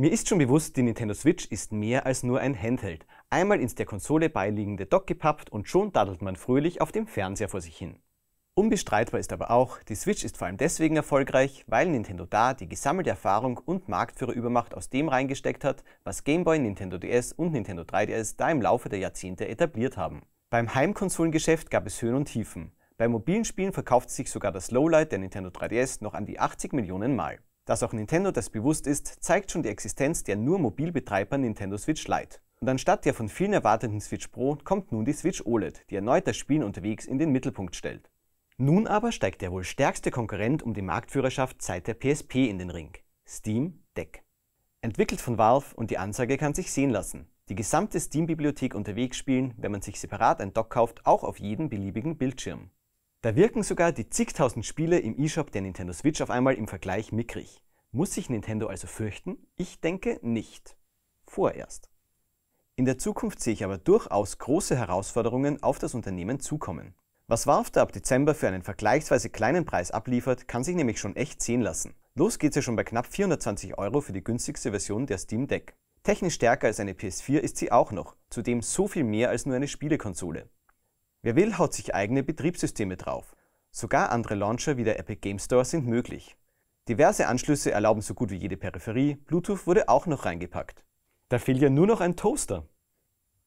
Mir ist schon bewusst, die Nintendo Switch ist mehr als nur ein Handheld. Einmal ins der Konsole beiliegende Dock gepappt und schon daddelt man fröhlich auf dem Fernseher vor sich hin. Unbestreitbar ist aber auch, die Switch ist vor allem deswegen erfolgreich, weil Nintendo da die gesammelte Erfahrung und Marktführerübermacht aus dem reingesteckt hat, was Game Boy, Nintendo DS und Nintendo 3DS da im Laufe der Jahrzehnte etabliert haben. Beim Heimkonsolengeschäft gab es Höhen und Tiefen. Bei mobilen Spielen verkauft sich sogar das Lowlight der Nintendo 3DS noch an die 80 Millionen Mal. Dass auch Nintendo das bewusst ist, zeigt schon die Existenz der nur Mobilbetreiber Nintendo Switch Lite. Und anstatt der von vielen erwarteten Switch Pro kommt nun die Switch OLED, die erneut das Spielen unterwegs in den Mittelpunkt stellt. Nun aber steigt der wohl stärkste Konkurrent um die Marktführerschaft seit der PSP in den Ring, Steam Deck. Entwickelt von Valve und die Ansage kann sich sehen lassen. Die gesamte Steam-Bibliothek unterwegs spielen, wenn man sich separat ein Dock kauft, auch auf jedem beliebigen Bildschirm. Da wirken sogar die zigtausend Spiele im eShop der Nintendo Switch auf einmal im Vergleich mickrig. Muss sich Nintendo also fürchten? Ich denke nicht. Vorerst. In der Zukunft sehe ich aber durchaus große Herausforderungen auf das Unternehmen zukommen. Was Warfter ab Dezember für einen vergleichsweise kleinen Preis abliefert, kann sich nämlich schon echt sehen lassen. Los geht's ja schon bei knapp 420 Euro für die günstigste Version der Steam Deck. Technisch stärker als eine PS4 ist sie auch noch, zudem so viel mehr als nur eine Spielekonsole. Wer will, haut sich eigene Betriebssysteme drauf. Sogar andere Launcher wie der Epic Game Store sind möglich. Diverse Anschlüsse erlauben so gut wie jede Peripherie, Bluetooth wurde auch noch reingepackt. Da fehlt ja nur noch ein Toaster.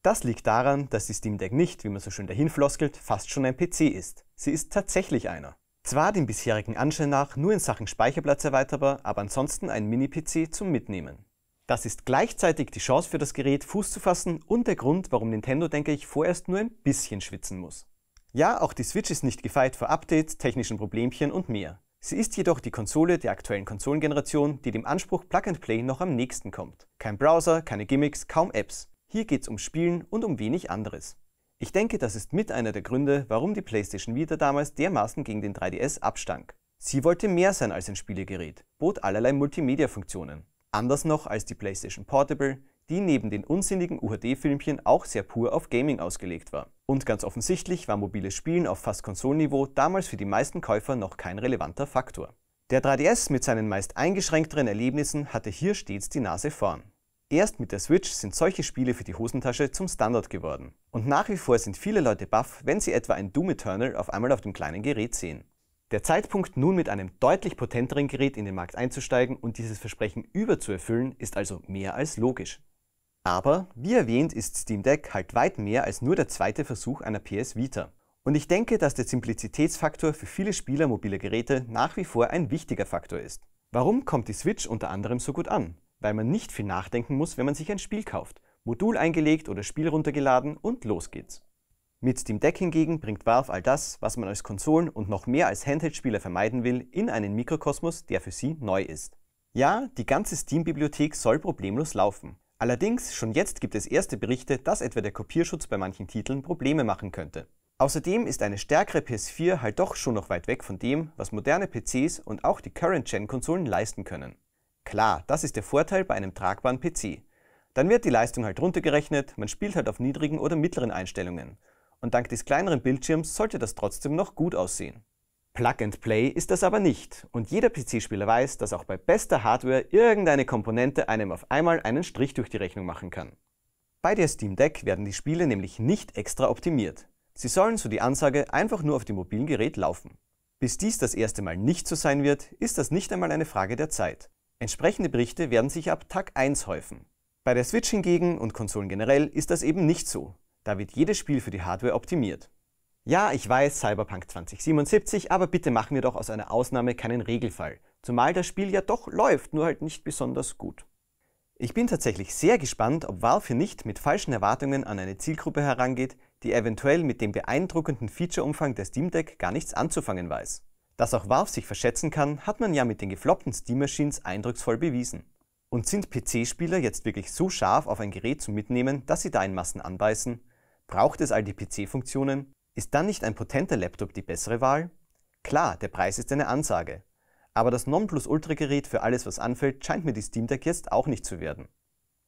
Das liegt daran, dass die Steam Deck nicht, wie man so schön dahinfloskelt, fast schon ein PC ist. Sie ist tatsächlich einer. Zwar dem bisherigen Anschein nach nur in Sachen Speicherplatz erweiterbar, aber ansonsten ein Mini-PC zum Mitnehmen. Das ist gleichzeitig die Chance für das Gerät, Fuß zu fassen und der Grund, warum Nintendo, denke ich, vorerst nur ein bisschen schwitzen muss. Ja, auch die Switch ist nicht gefeit vor Updates, technischen Problemchen und mehr. Sie ist jedoch die Konsole der aktuellen Konsolengeneration, die dem Anspruch Plug and Play noch am nächsten kommt. Kein Browser, keine Gimmicks, kaum Apps. Hier geht's um Spielen und um wenig anderes. Ich denke, das ist mit einer der Gründe, warum die PlayStation Vita damals dermaßen gegen den 3DS abstank. Sie wollte mehr sein als ein Spielegerät, bot allerlei Multimedia-Funktionen. Anders noch als die PlayStation Portable, die neben den unsinnigen UHD-Filmchen auch sehr pur auf Gaming ausgelegt war. Und ganz offensichtlich war mobiles Spielen auf fast Konsolenniveau damals für die meisten Käufer noch kein relevanter Faktor. Der 3DS mit seinen meist eingeschränkteren Erlebnissen hatte hier stets die Nase vorn. Erst mit der Switch sind solche Spiele für die Hosentasche zum Standard geworden. Und nach wie vor sind viele Leute baff, wenn sie etwa ein Doom Eternal auf einmal auf dem kleinen Gerät sehen. Der Zeitpunkt, nun mit einem deutlich potenteren Gerät in den Markt einzusteigen und dieses Versprechen überzuerfüllen, ist also mehr als logisch. Aber, wie erwähnt, ist Steam Deck halt weit mehr als nur der zweite Versuch einer PS Vita. Und ich denke, dass der Simplizitätsfaktor für viele Spieler mobiler Geräte nach wie vor ein wichtiger Faktor ist. Warum kommt die Switch unter anderem so gut an? Weil man nicht viel nachdenken muss, wenn man sich ein Spiel kauft. Modul eingelegt oder Spiel runtergeladen und los geht's. Mit Steam Deck hingegen bringt Valve all das, was man als Konsolen- und noch mehr als Handheld-Spieler vermeiden will, in einen Mikrokosmos, der für sie neu ist. Ja, die ganze Steam-Bibliothek soll problemlos laufen. Allerdings, schon jetzt gibt es erste Berichte, dass etwa der Kopierschutz bei manchen Titeln Probleme machen könnte. Außerdem ist eine stärkere PS4 halt doch schon noch weit weg von dem, was moderne PCs und auch die Current-Gen-Konsolen leisten können. Klar, das ist der Vorteil bei einem tragbaren PC. Dann wird die Leistung halt runtergerechnet, man spielt halt auf niedrigen oder mittleren Einstellungen und dank des kleineren Bildschirms sollte das trotzdem noch gut aussehen. Plug and Play ist das aber nicht und jeder PC-Spieler weiß, dass auch bei bester Hardware irgendeine Komponente einem auf einmal einen Strich durch die Rechnung machen kann. Bei der Steam Deck werden die Spiele nämlich nicht extra optimiert. Sie sollen, so die Ansage, einfach nur auf dem mobilen Gerät laufen. Bis dies das erste Mal nicht so sein wird, ist das nicht einmal eine Frage der Zeit. Entsprechende Berichte werden sich ab Tag 1 häufen. Bei der Switch hingegen und Konsolen generell ist das eben nicht so. Da wird jedes Spiel für die Hardware optimiert. Ja, ich weiß, Cyberpunk 2077, aber bitte machen wir doch aus einer Ausnahme keinen Regelfall. Zumal das Spiel ja doch läuft, nur halt nicht besonders gut. Ich bin tatsächlich sehr gespannt, ob Valve hier nicht mit falschen Erwartungen an eine Zielgruppe herangeht, die eventuell mit dem beeindruckenden Featureumfang der Steam Deck gar nichts anzufangen weiß. Dass auch Valve sich verschätzen kann, hat man ja mit den gefloppten Steam Machines eindrucksvoll bewiesen. Und sind PC-Spieler jetzt wirklich so scharf auf ein Gerät zu Mitnehmen, dass sie da in Massen anbeißen? Braucht es all die PC-Funktionen? Ist dann nicht ein potenter Laptop die bessere Wahl? Klar, der Preis ist eine Ansage. Aber das Nonplusultra-Gerät für alles, was anfällt, scheint mir die Steam Deck jetzt auch nicht zu werden.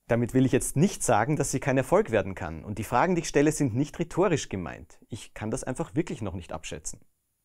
Damit will ich jetzt nicht sagen, dass sie kein Erfolg werden kann und die Fragen, die ich stelle, sind nicht rhetorisch gemeint. Ich kann das einfach wirklich noch nicht abschätzen.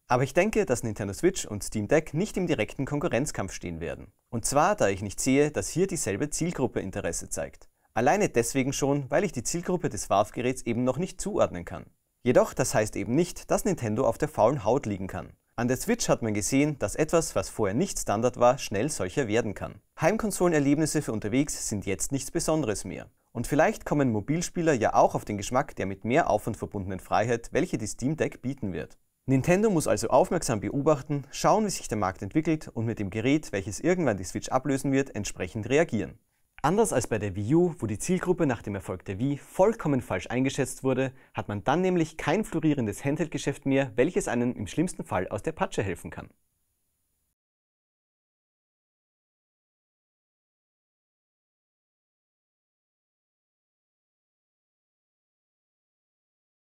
Aber ich denke, dass Nintendo Switch und Steam Deck nicht im direkten Konkurrenzkampf stehen werden. Und zwar, da ich nicht sehe, dass hier dieselbe Zielgruppe Interesse zeigt. Alleine deswegen schon, weil ich die Zielgruppe des Valve-Geräts eben noch nicht zuordnen kann. Jedoch, das heißt eben nicht, dass Nintendo auf der faulen Haut liegen kann. An der Switch hat man gesehen, dass etwas, was vorher nicht Standard war, schnell solcher werden kann. Heimkonsolenerlebnisse für unterwegs sind jetzt nichts Besonderes mehr. Und vielleicht kommen Mobilspieler ja auch auf den Geschmack der mit mehr Aufwand verbundenen Freiheit, welche die Steam Deck bieten wird. Nintendo muss also aufmerksam beobachten, schauen, wie sich der Markt entwickelt und mit dem Gerät, welches irgendwann die Switch ablösen wird, entsprechend reagieren. Anders als bei der Wii U, wo die Zielgruppe nach dem Erfolg der Wii vollkommen falsch eingeschätzt wurde, hat man dann nämlich kein florierendes Handheld-Geschäft mehr, welches einem im schlimmsten Fall aus der Patsche helfen kann.